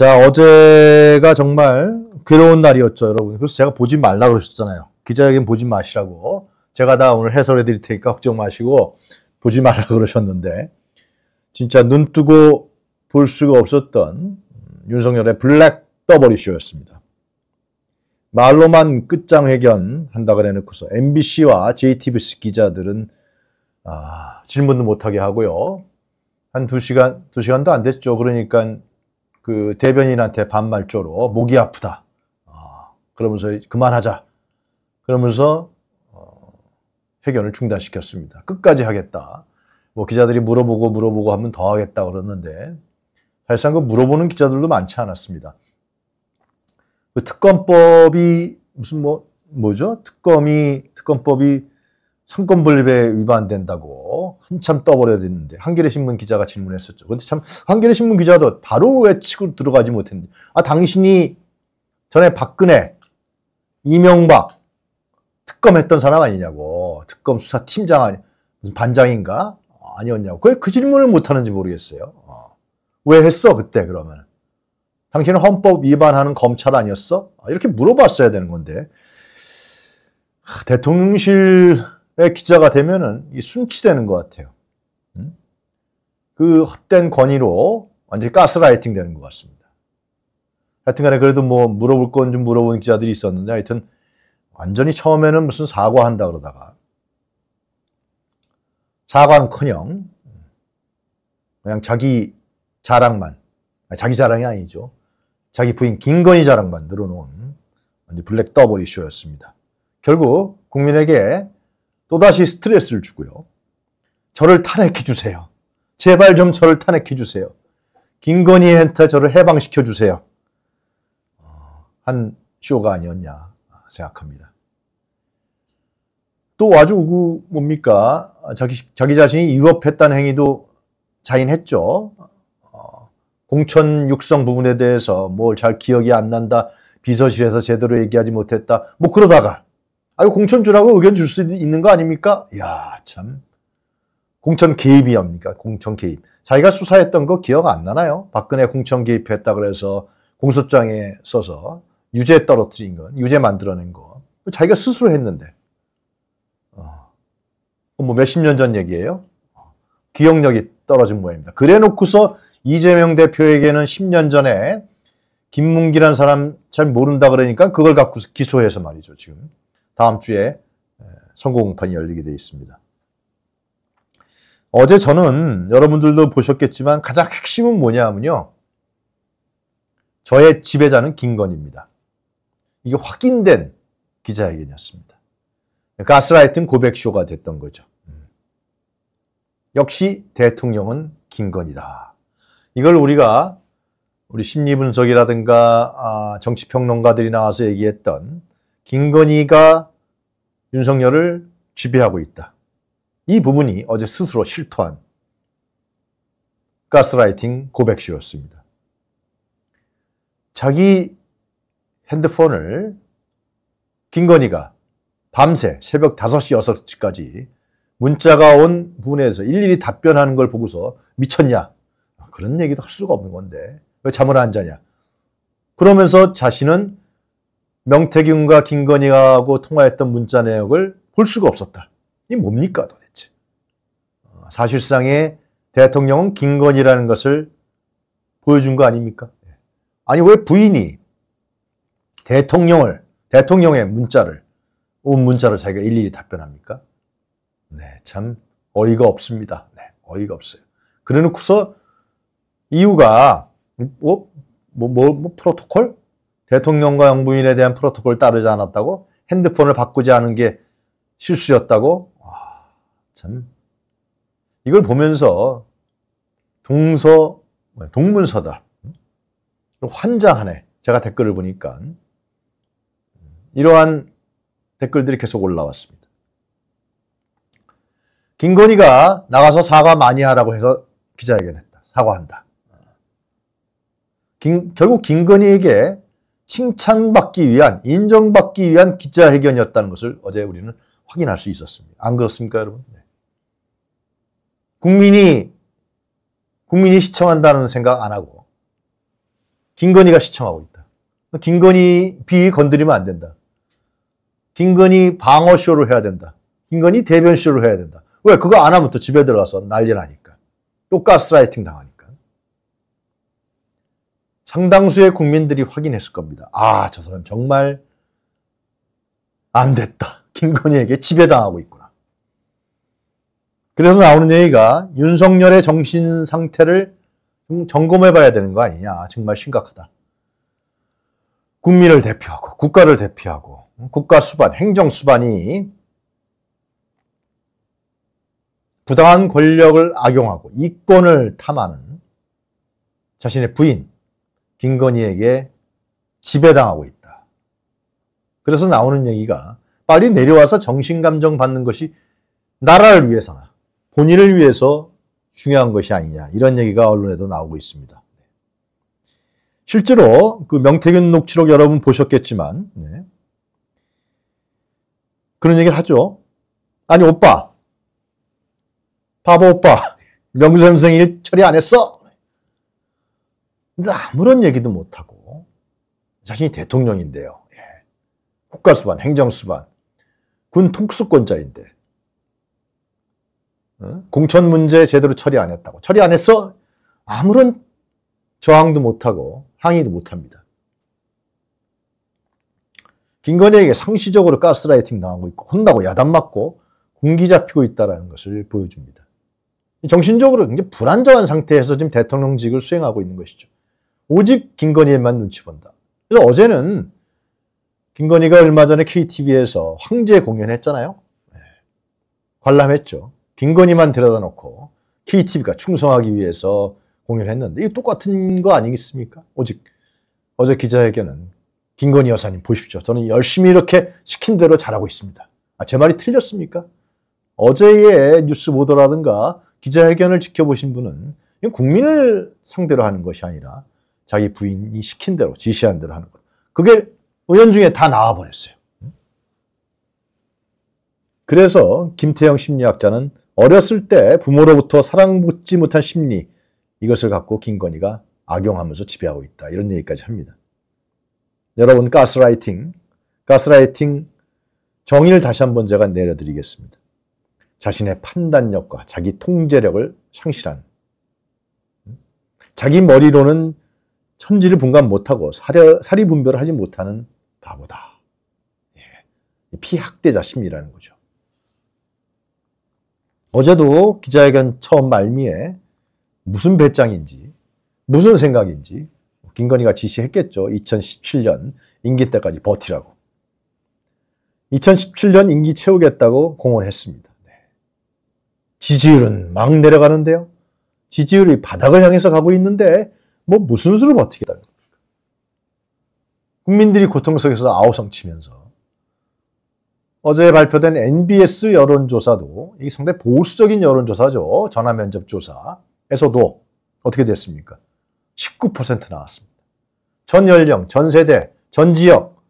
자, 어제가 정말 괴로운 날이었죠, 여러분. 그래서 제가 보지 말라 그러셨잖아요. 기자회견 보지 마시라고. 제가 다 오늘 해설해 드릴 테니까 걱정 마시고 보지 말라 그러셨는데 진짜 눈 뜨고 볼 수가 없었던 윤석열의 블랙 더버리 쇼였습니다. 말로만 끝장 회견 한다 그래놓고서 MBC와 JTBC 기자들은 아, 질문도 못하게 하고요. 한 두시간두시간도안 됐죠. 그러니까 그 대변인한테 반말조로 목이 아프다. 어, 그러면서 그만하자. 그러면서 어, 회견을 중단시켰습니다. 끝까지 하겠다. 뭐 기자들이 물어보고 물어보고 하면 더 하겠다 그러는데 사실상 그 물어보는 기자들도 많지 않았습니다. 그 특검법이 무슨 뭐 뭐죠? 특검이 특검법이 상권분립에 위반된다고 한참 떠버려졌는데 한겨레 신문 기자가 질문했었죠. 근데 참 한겨레 신문 기자도 바로 왜 치고 들어가지 못했는지. 아 당신이 전에 박근혜, 이명박 특검했던 사람 아니냐고. 특검 수사 팀장 아니 무슨 반장인가 아니었냐고. 왜 그 질문을 못 하는지 모르겠어요. 어. 왜 했어 그때 그러면? 당신은 헌법 위반하는 검찰 아니었어? 아, 이렇게 물어봤어야 되는 건데. 하, 대통령실 기자가 되면은 순치되는 것 같아요. 음? 그 헛된 권위로 완전히 가스라이팅 되는 것 같습니다. 하여튼간에 그래도 뭐 물어볼 건 좀 물어보는 기자들이 있었는데 하여튼 완전히 처음에는 무슨 사과한다 그러다가 사과는커녕 그냥 자기 자랑만 자기 자랑이 아니죠. 자기 부인 김건희 자랑만 늘어놓은 블랙 더블 이슈였습니다. 결국 국민에게 또다시 스트레스를 주고요. 저를 탄핵해 주세요. 제발 좀 저를 탄핵해 주세요. 김건희한테 저를 해방시켜 주세요. 어, 한 쇼가 아니었냐 생각합니다. 또 아주 우구 뭡니까? 자기, 자기 자신이 위협했다는 행위도 자인했죠. 어, 공천 육성 부분에 대해서 뭘 잘 기억이 안 난다. 비서실에서 제대로 얘기하지 못했다. 뭐 그러다가 아, 유 공천 주라고 의견 줄 수 있는 거 아닙니까? 야 참. 공천 개입이 합니까? 공천 개입. 자기가 수사했던 거 기억 안 나나요? 박근혜 공천 개입했다 그래서 공소장에 써서 유죄 떨어뜨린 건, 유죄 만들어낸 거. 자기가 스스로 했는데. 어, 뭐 몇 십 년 전 얘기예요? 어. 기억력이 떨어진 모양입니다. 그래 놓고서 이재명 대표에게는 10년 전에 김문기란 사람 잘 모른다 그러니까 그걸 갖고 기소해서 말이죠, 지금. 다음 주에 성공판이 열리게 되어 있습니다. 어제 저는 여러분들도 보셨겠지만 가장 핵심은 뭐냐면요. 하 저의 지배자는 김건입니다. 이게 확인된 기자회견이었습니다. 가스라이팅 고백쇼가 됐던 거죠. 음. 역시 대통령은 김건이다. 이걸 우리가 우리 심리분석이라든가 아, 정치평론가들이 나와서 얘기했던 김건희가 윤석열을 지배하고 있다. 이 부분이 어제 스스로 실토한 가스라이팅 고백쇼였습니다. 자기 핸드폰을 김건희가 밤새 새벽 5시, 6시까지 문자가 온 부분에서 일일이 답변하는 걸 보고서 미쳤냐? 그런 얘기도 할 수가 없는 건데 왜 잠을 안 자냐? 그러면서 자신은 명태균과 김건희하고 통화했던 문자 내역을 볼 수가 없었다. 이 뭡니까 도대체? 아, 사실상의 대통령은 김건희라는 것을 보여준 거 아닙니까? 예. 아니 왜 부인이 대통령을 대통령의 문자를 온 문자를 자기가 일일이 답변합니까? 네, 참 어이가 없습니다. 네, 어이가 없어요. 그래놓서 이유가 뭐, 뭐, 뭐, 뭐 프로토콜? 대통령과 영부인에 대한 프로토콜 을 따르지 않았다고 핸드폰을 바꾸지 않은 게 실수였다고 와, 참 이걸 보면서 동서 동문서다 음? 환장하네 제가 댓글을 보니까 음, 이러한 댓글들이 계속 올라왔습니다. 김건희가 나가서 사과 많이 하라고 해서 기자회견했다. 사과한다. 음. 김, 결국 김건희에게 칭찬받기 위한, 인정받기 위한 기자회견이었다는 것을 어제 우리는 확인할 수 있었습니다. 안 그렇습니까, 여러분? 네. 국민이, 국민이 시청한다는 생각 안 하고, 김건희가 시청하고 있다. 김건희 비 건드리면 안 된다. 김건희 방어쇼를 해야 된다. 김건희 대변쇼를 해야 된다. 왜? 그거 안 하면 또 집에 들어가서 난리 나니까. 또 가스라이팅 당하니까. 상당수의 국민들이 확인했을 겁니다. 아, 저 사람 정말 안 됐다. 김건희에게 지배당하고 있구나. 그래서 나오는 얘기가 윤석열의 정신 상태를 점검해 봐야 되는 거 아니냐. 아, 정말 심각하다. 국민을 대표하고 국가를 대표하고 음, 국가 수반, 행정 수반이 부당한 권력을 악용하고 이권을 탐하는 자신의 부인, 김건희에게 지배당하고 있다. 그래서 나오는 얘기가 빨리 내려와서 정신감정 받는 것이 나라를 위해서나 본인을 위해서 중요한 것이 아니냐 이런 얘기가 언론에도 나오고 있습니다. 네. 실제로 그 명태균 녹취록 여러분 보셨겠지만 네. 그런 얘기를 하죠. 아니 오빠, 바보 오빠, 명수 선생일 처리 안 했어? 아무런 얘기도 못하고 자신이 대통령인데요. 예. 국가수반, 행정수반, 군 통수권자인데 어? 공천 문제 제대로 처리 안 했다고. 처리 안 했어? 아무런 저항도 못하고 항의도 못합니다. 김건희에게 상시적으로 가스라이팅 당하고 있고 혼나고 야단 맞고 공기 잡히고 있다는 것을 보여줍니다. 정신적으로 굉장히 불안정한 상태에서 지금 대통령직을 수행하고 있는 것이죠. 오직 김건희만 눈치 본다. 그래서 어제는 김건희가 얼마 전에 KTV에서 황제 공연했잖아요. 네. 관람했죠. 김건희만 데려다 놓고 KTV가 충성하기 위해서 공연했는데 이거 똑같은 거 아니겠습니까? 오직 어제 기자회견은 김건희 여사님 보십시오. 저는 열심히 이렇게 시킨 대로 잘하고 있습니다. 아, 제 말이 틀렸습니까? 어제의 뉴스 보도라든가 기자회견을 지켜보신 분은 국민을 상대로 하는 것이 아니라 자기 부인이 시킨 대로 지시한 대로 하는 거. 그게 은연중에 다 나와 버렸어요. 그래서 김태형 심리학자는 어렸을 때 부모로부터 사랑받지 못한 심리 이것을 갖고 김건희가 악용하면서 지배하고 있다 이런 얘기까지 합니다. 여러분 가스라이팅, 가스라이팅 정의를 다시 한 번 제가 내려드리겠습니다. 자신의 판단력과 자기 통제력을 상실한 음? 자기 머리로는 천지를 분간 못하고 사려, 사리 분별하지 을 못하는 바보다. 예. 피학대자 심리라는 거죠. 어제도 기자회견 처음 말미에 무슨 배짱인지, 무슨 생각인지 김건희가 지시했겠죠. 2017년 임기 때까지 버티라고. 2017년 임기 채우겠다고 공언했습니다. 네. 지지율은 막 내려가는데요. 지지율이 바닥을 향해서 가고 있는데 뭐 무슨 수를 버티겠다는 겁니까? 국민들이 고통 속에서 아우성치면서 어제 발표된 NBS 여론조사도 이 상당히 보수적인 여론조사죠. 전화면접조사에서도 어떻게 됐습니까? 19% 나왔습니다. 전 연령, 전 세대, 전 지역,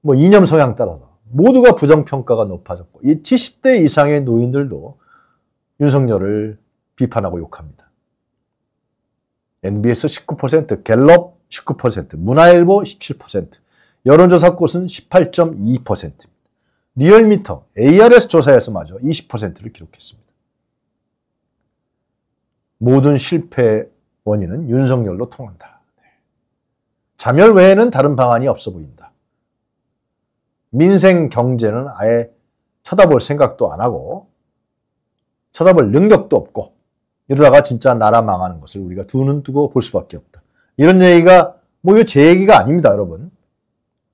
뭐 이념 성향 따라서 모두가 부정평가가 높아졌고 이 70대 이상의 노인들도 윤석열을 비판하고 욕합니다. NBS 19%, 갤럽 19%, 문화일보 17%, 여론조사 곳은 18.2%입니다. 리얼미터 ARS 조사에서마저 20%를 기록했습니다. 모든 실패 원인은 윤석열로 통한다. 네. 자멸 외에는 다른 방안이 없어 보인다. 민생 경제는 아예 쳐다볼 생각도 안 하고 쳐다볼 능력도 없고 이러다가 진짜 나라 망하는 것을 우리가 두 눈 뜨고 볼 수밖에 없다. 이런 얘기가 뭐 이거 제 얘기가 아닙니다, 여러분.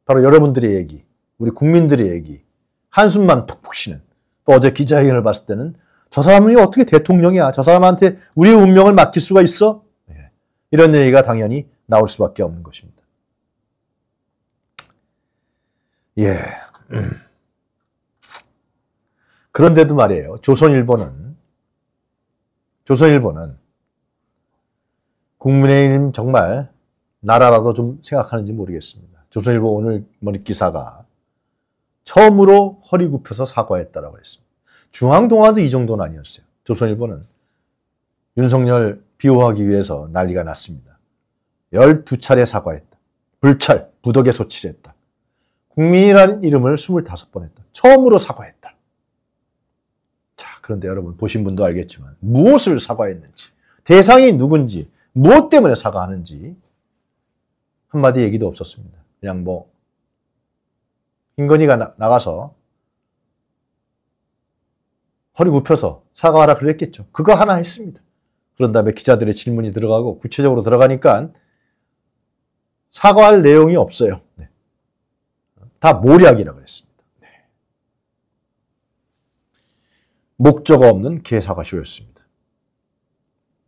바로 여러분들의 얘기, 우리 국민들의 얘기, 한숨만 푹푹 쉬는. 또 어제 기자회견을 봤을 때는 저사람이 어떻게 대통령이야? 저 사람한테 우리의 운명을 맡길 수가 있어? 네. 이런 얘기가 당연히 나올 수밖에 없는 것입니다. 예. 음. 그런데도 말이에요. 조선일보는 조선일보는 국민의힘 정말 나라라고 좀 생각하는지 모르겠습니다. 조선일보 오늘 머리 기사가 처음으로 허리 굽혀서 사과했다라고 했습니다. 중앙동화도이 정도는 아니었어요. 조선일보는 윤석열 비호하기 위해서 난리가 났습니다. 12차례 사과했다. 불찰, 부덕에 소치를 했다. 국민이라는 이름을 25번 했다. 처음으로 사과했다. 그런데 여러분 보신 분도 알겠지만 무엇을 사과했는지 대상이 누군지 무엇 때문에 사과하는지 한마디 얘기도 없었습니다. 그냥 뭐 김건희가 나, 나가서 허리 굽혀서 사과하라 그랬겠죠. 그거 하나 했습니다. 그런 다음에 기자들의 질문이 들어가고 구체적으로 들어가니까 사과할 내용이 없어요. 네. 다 모략이라고 했습니다. 목적 없는 개사과쇼였습니다.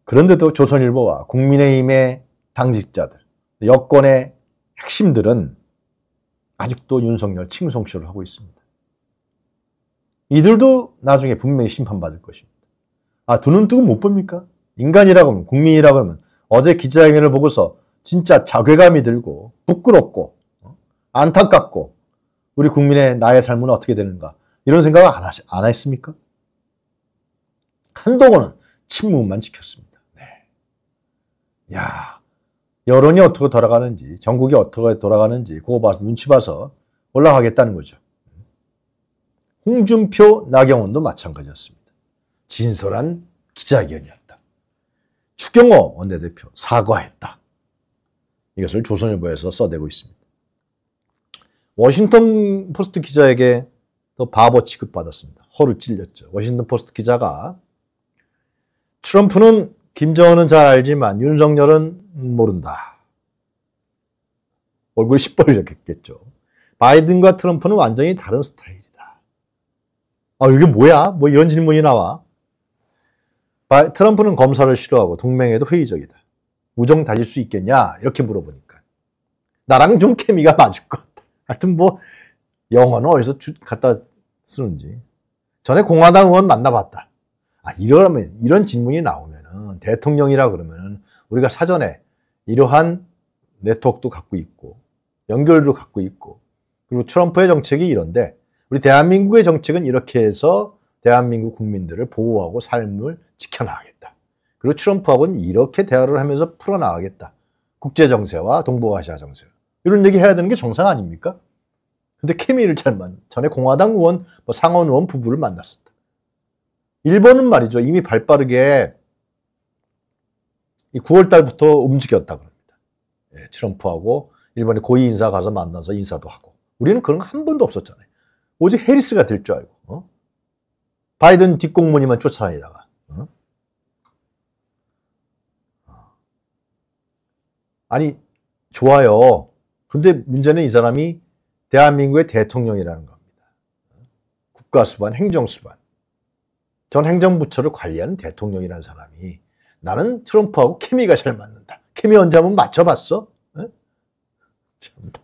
그런데도 조선일보와 국민의힘의 당직자들, 여권의 핵심들은 아직도 윤석열 칭송쇼를 하고 있습니다. 이들도 나중에 분명히 심판받을 것입니다. 아, 두 눈 뜨고 못 봅니까? 인간이라 그러면, 국민이라 그러면 어제 기자회견을 보고서 진짜 자괴감이 들고 부끄럽고 어? 안타깝고 우리 국민의 나의 삶은 어떻게 되는가 이런 생각을 안, 하시, 안 했습니까? 한동훈은 침묵만 지켰습니다. 네. 야 여론이 어떻게 돌아가는지 전국이 어떻게 돌아가는지 그거 봐서 눈치 봐서 올라가겠다는 거죠. 홍준표, 나경원도 마찬가지였습니다. 진솔한 기자회견이었다. 추경호 원내대표 사과했다. 이것을 조선일보에서 써대고 있습니다. 워싱턴 포스트 기자에게 더 바보 취급받았습니다. 허를 찔렸죠. 워싱턴 포스트 기자가 트럼프는 김정은은 잘 알지만 윤석열은 모른다. 얼굴 시뻘겋겠죠. 바이든과 트럼프는 완전히 다른 스타일이다. 아, 이게 뭐야? 뭐 이런 질문이 나와. 바, 트럼프는 검사를 싫어하고 동맹에도 회의적이다. 우정 달릴 수 있겠냐? 이렇게 물어보니까. 나랑 좀 케미가 맞을 것 같다. 하여튼 뭐, 영어는 어디서 주, 갖다 쓰는지. 전에 공화당 의원 만나봤다. 아, 이러면, 이런 질문이 나오면은 대통령이라 그러면은 우리가 사전에 이러한 네트워크도 갖고 있고, 연결도 갖고 있고, 그리고 트럼프의 정책이 이런데, 우리 대한민국의 정책은 이렇게 해서 대한민국 국민들을 보호하고 삶을 지켜나가겠다. 그리고 트럼프하고는 이렇게 대화를 하면서 풀어나가겠다. 국제정세와 동북아시아 정세. 이런 얘기 해야 되는 게 정상 아닙니까? 근데 케미를 잘 만, 전에 공화당 의원, 뭐 상원 의원 부부를 만났었다. 일본은 말이죠. 이미 발 빠르게 9월 달부터 움직였다 그럽니다. 예, 트럼프하고 일본의 고위 인사 가서 만나서 인사도 하고. 우리는 그런 거 한 번도 없었잖아요. 오직 해리스가 될 줄 알고. 어? 바이든 뒷공무니만 쫓아다니다가. 어? 어? 아니, 좋아요. 근데 문제는 이 사람이 대한민국의 대통령이라는 겁니다. 어? 국가수반, 행정수반. 전 행정부처를 관리하는 대통령이라는 사람이 나는 트럼프하고 케미가 잘 맞는다. 케미 언제 한번 맞춰봤어? 참다.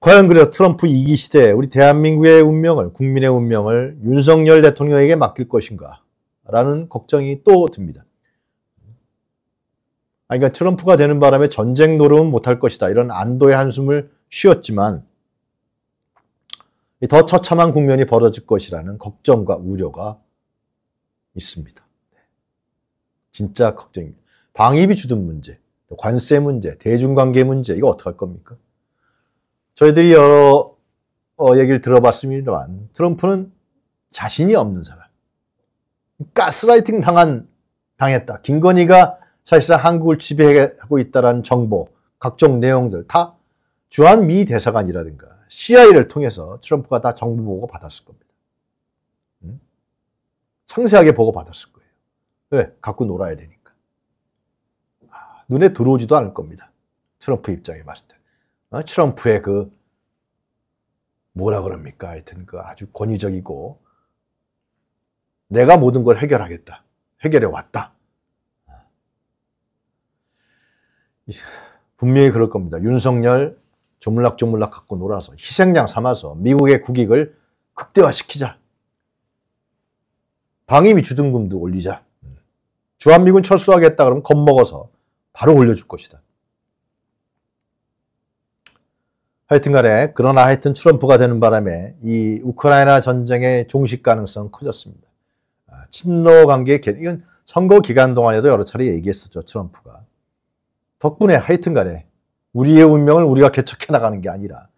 과연 그래서 트럼프 2기 시대에 우리 대한민국의 운명을 국민의 운명을 윤석열 대통령에게 맡길 것인가 라는 걱정이 또 듭니다. 그러니까 트럼프가 되는 바람에 전쟁 노름은 못할 것이다 이런 안도의 한숨을 쉬었지만 더 처참한 국면이 벌어질 것이라는 걱정과 우려가 있습니다. 진짜 걱정입니다. 방위비 주둔 문제, 관세 문제, 대중관계 문제 이거 어떡할 겁니까? 저희들이 여러 어, 얘기를 들어봤습니다만 트럼프는 자신이 없는 사람, 가스라이팅 당한 당했다. 김건희가 사실상 한국을 지배하고 있다는 정보, 각종 내용들 다 주한 미 대사관이라든가 CIA를 통해서 트럼프가 다정부 보고 받았을 겁니다. 음? 상세하게 보고 받았을 거예요. 왜? 갖고 놀아야 되니까. 아, 눈에 들어오지도 않을 겁니다. 트럼프 입장에 봤을 때. 어? 트럼프의 그 뭐라 그럽니까? 하여튼 그 아주 권위적이고 내가 모든 걸 해결하겠다. 해결해 왔다. 아. 분명히 그럴 겁니다. 윤석열 주물락주물락 갖고 놀아서 희생양 삼아서 미국의 국익을 극대화시키자. 방위비 주둔금도 올리자. 주한미군 철수하겠다 그러면 겁먹어서 바로 올려줄 것이다. 하여튼 간에 그러나 하여튼 트럼프가 되는 바람에 이 우크라이나 전쟁의 종식 가능성 커졌습니다. 아, 친노 관계 이건 선거 기간 동안에도 여러 차례 얘기했었죠 트럼프가 덕분에 하여튼 간에 우리의 운명을 우리가 개척해 나가는 게 아니라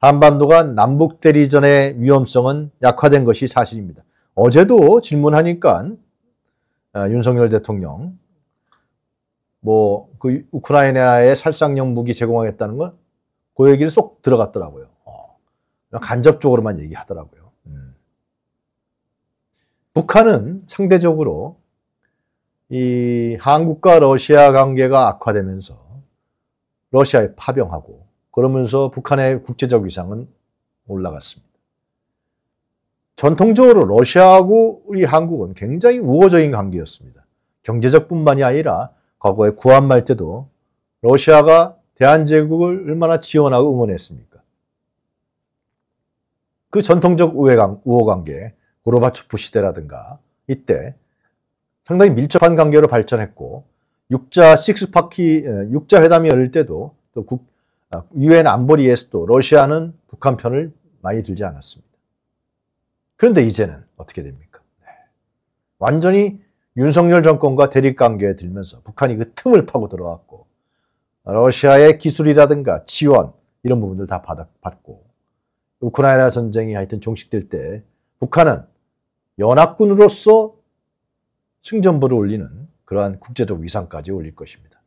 한반도가 남북 대리전의 위험성은 약화된 것이 사실입니다. 어제도 질문하니까 어, 윤석열 대통령 뭐 그 우크라이나에 살상용 무기 제공하겠다는 건그 얘기를 쏙 들어갔더라고요. 어, 간접적으로만 얘기하더라고요. 음. 북한은 상대적으로 이 한국과 러시아 관계가 악화되면서 러시아에 파병하고 그러면서 북한의 국제적 위상은 올라갔습니다. 전통적으로 러시아하고 우리 한국은 굉장히 우호적인 관계였습니다. 경제적 뿐만이 아니라 과거에 구한말 때도 러시아가 대한제국을 얼마나 지원하고 응원했습니까? 그 전통적 우호관계, 고로바초프 시대라든가 이때 상당히 밀접한 관계로 발전했고 6자 식스파키 예, 육자 회담이 열릴 때도 또 국, 아, 유엔 안보리에서도 러시아는 북한 편을 많이 들지 않았습니다. 그런데 이제는 어떻게 됩니까? 네. 완전히 윤석열 정권과 대립관계에 들면서 북한이 그 틈을 파고 들어왔고 러시아의 기술이라든가 지원 이런 부분들 다 받아, 고 우크라이나 전쟁이 하여튼 종식될 때 북한은 연합군으로서 승전보를 올리는 그러한 국제적 위상까지 올릴 것입니다.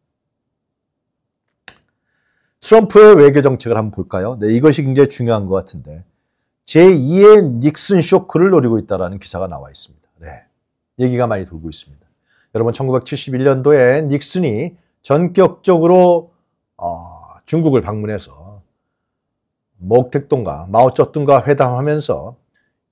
트럼프의 외교 정책을 한번 볼까요? 네, 이것이 굉장히 중요한 것 같은데 제2의 닉슨 쇼크를 노리고 있다는 기사가 나와 있습니다. 네, 얘기가 많이 돌고 있습니다. 여러분 1971년도에 닉슨이 전격적으로 어, 중국을 방문해서 목택동과 마오쩌둥과 회담하면서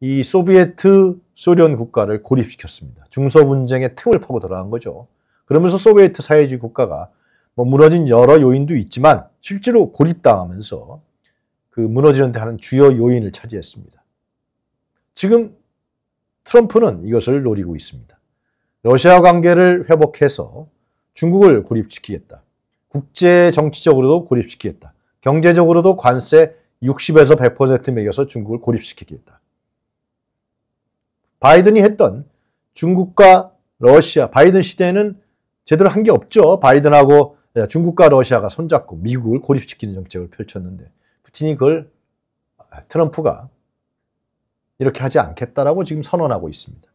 이 소비에트 소련 국가를 고립시켰습니다. 중소 분쟁의 틈을 파고 들어간 거죠. 그러면서 소비에트 사회주의 국가가 뭐 무너진 여러 요인도 있지만 실제로 고립당하면서 그 무너지는데 하는 주요 요인을 차지했습니다. 지금 트럼프는 이것을 노리고 있습니다. 러시아 관계를 회복해서 중국을 고립시키겠다. 국제 정치적으로도 고립시키겠다. 경제적으로도 관세 60에서 100% 매겨서 중국을 고립시키겠다. 바이든이 했던 중국과 러시아, 바이든 시대에는 제대로 한 게 없죠. 바이든하고 예, 중국과 러시아가 손잡고 미국을 고립시키는 정책을 펼쳤는데 푸틴이 그걸 아, 트럼프가 이렇게 하지 않겠다라고 지금 선언하고 있습니다.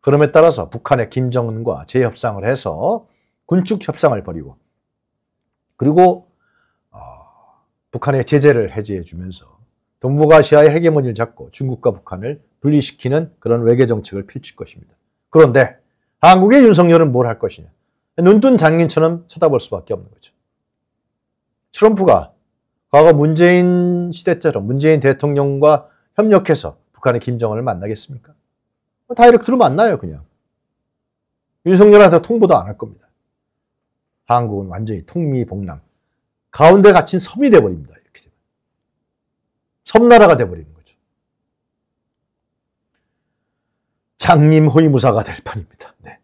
그럼에 따라서 북한의 김정은과 재협상을 해서 군축 협상을 벌이고 그리고 어, 북한의 제재를 해제해 주면서 동북아시아의 헤게모니를 잡고 중국과 북한을 분리시키는 그런 외교 정책을 펼칠 것입니다. 그런데 한국의 윤석열은 뭘 할 것이냐? 눈뜬 장인처럼 쳐다볼 수밖에 없는 거죠. 트럼프가 과거 문재인 시대처럼 문재인 대통령과 협력해서 북한의 김정은을 만나겠습니까? 다이렉트로 만나요, 그냥. 윤석열한테 통보도 안 할 겁니다. 한국은 완전히 통미복남. 가운데 갇힌 섬이 돼버립니다. 이렇게 섬나라가 돼버립니다. 장님 호위무사가 될 판입니다. 네.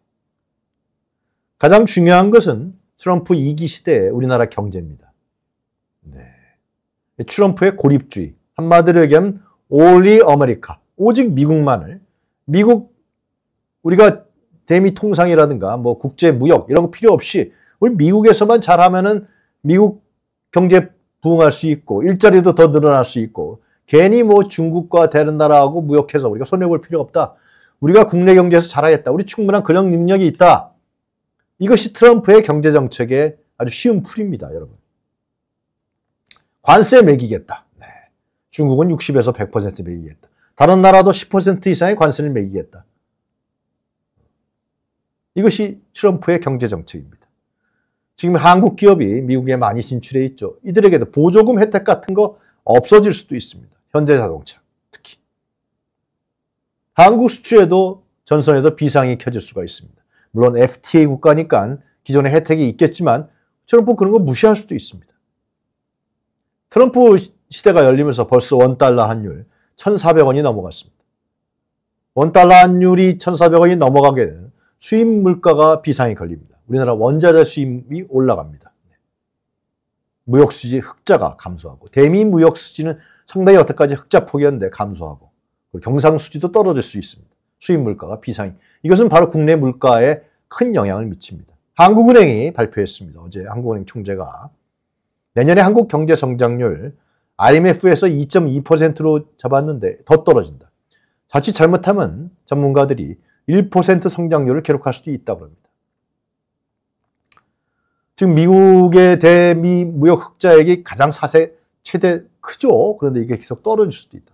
가장 중요한 것은 트럼프 2기 시대의 우리나라 경제입니다. 네. 트럼프의 고립주의, 한마디로 얘기하면 올리 아메리카, 오직 미국만을 미국 우리가 대미 통상이라든가 뭐 국제 무역 이런 거 필요 없이 우리 미국에서만 잘하면은 미국 경제 부흥할 수 있고 일자리도 더 늘어날 수 있고 괜히 뭐 중국과 다른 나라하고 무역해서 우리가 손해 볼 필요 없다. 우리가 국내 경제에서 잘하겠다. 우리 충분한 근런 능력이 있다. 이것이 트럼프의 경제 정책의 아주 쉬운 풀입니다, 여러분. 관세 매기겠다. 네. 중국은 60에서 100% 매기겠다. 다른 나라도 10% 이상의 관세를 매기겠다. 이것이 트럼프의 경제 정책입니다. 지금 한국 기업이 미국에 많이 진출해 있죠. 이들에게도 보조금 혜택 같은 거 없어질 수도 있습니다. 현대 자동차. 한국 수출에도 전선에도 비상이 켜질 수가 있습니다. 물론 FTA 국가니까 기존의 혜택이 있겠지만 트럼프 그런 거 무시할 수도 있습니다. 트럼프 시대가 열리면서 벌써 원달러 환율 1,400원이 넘어갔습니다. 원달러 환율이 1,400원이 넘어가게 되는 수입 물가가 비상이 걸립니다. 우리나라 원자재 수입이 올라갑니다. 무역 수지 흑자가 감소하고 대미 무역 수지는 상당히 여태까지 흑자 폭이었는데 감소하고 그 경상수지도 떨어질 수 있습니다. 수입 물가가 비상이. 이것은 바로 국내 물가에 큰 영향을 미칩니다. 한국은행이 발표했습니다. 어제 한국은행 총재가 내년에 한국 경제 성장률 IMF에서 2.2%로 잡았는데 더 떨어진다. 자칫 잘못하면 전문가들이 1% 성장률을 기록할 수도 있다고 합니다. 지금 미국의 대미 무역 흑자액이 가장 사세 최대 크죠. 그런데 이게 계속 떨어질 수도 있다.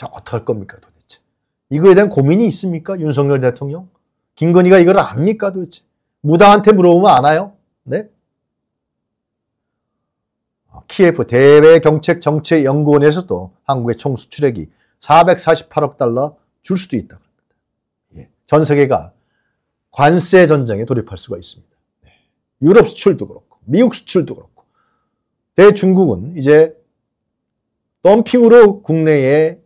자, 어떡할 겁니까 도대체? 이거에 대한 고민이 있습니까? 윤석열 대통령? 김건희가 이걸 압니까 도대체? 무당한테 물어보면 아나요? 네? 어, 키예프 대외경책정책연구원에서도 한국의 총 수출액이 448억 달러 줄 수도 있다. 예. 전 세계가 관세 전쟁에 돌입할 수가 있습니다. 네. 유럽 수출도 그렇고 미국 수출도 그렇고 대중국은 이제 덤핑으로 국내에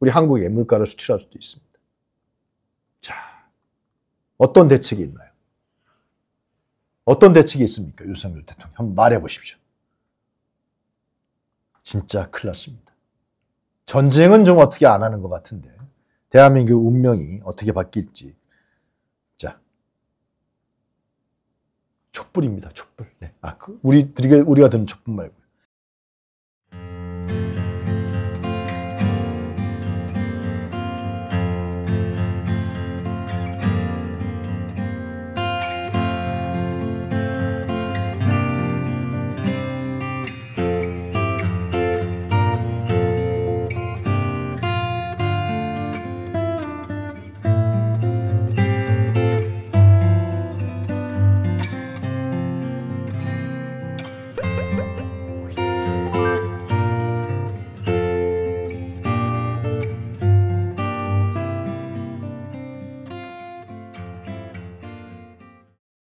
우리 한국의 물가를 수출할 수도 있습니다. 자, 어떤 대책이 있나요? 어떤 대책이 있습니까? 윤석열 대통령 한번 말해 보십시오. 진짜 큰일 났습니다. 전쟁은 좀 어떻게 안 하는 것 같은데 대한민국 운명이 어떻게 바뀔지 자 촛불입니다. 촛불. 네. 아, 그 우리 우리가 드는 촛불 말고요.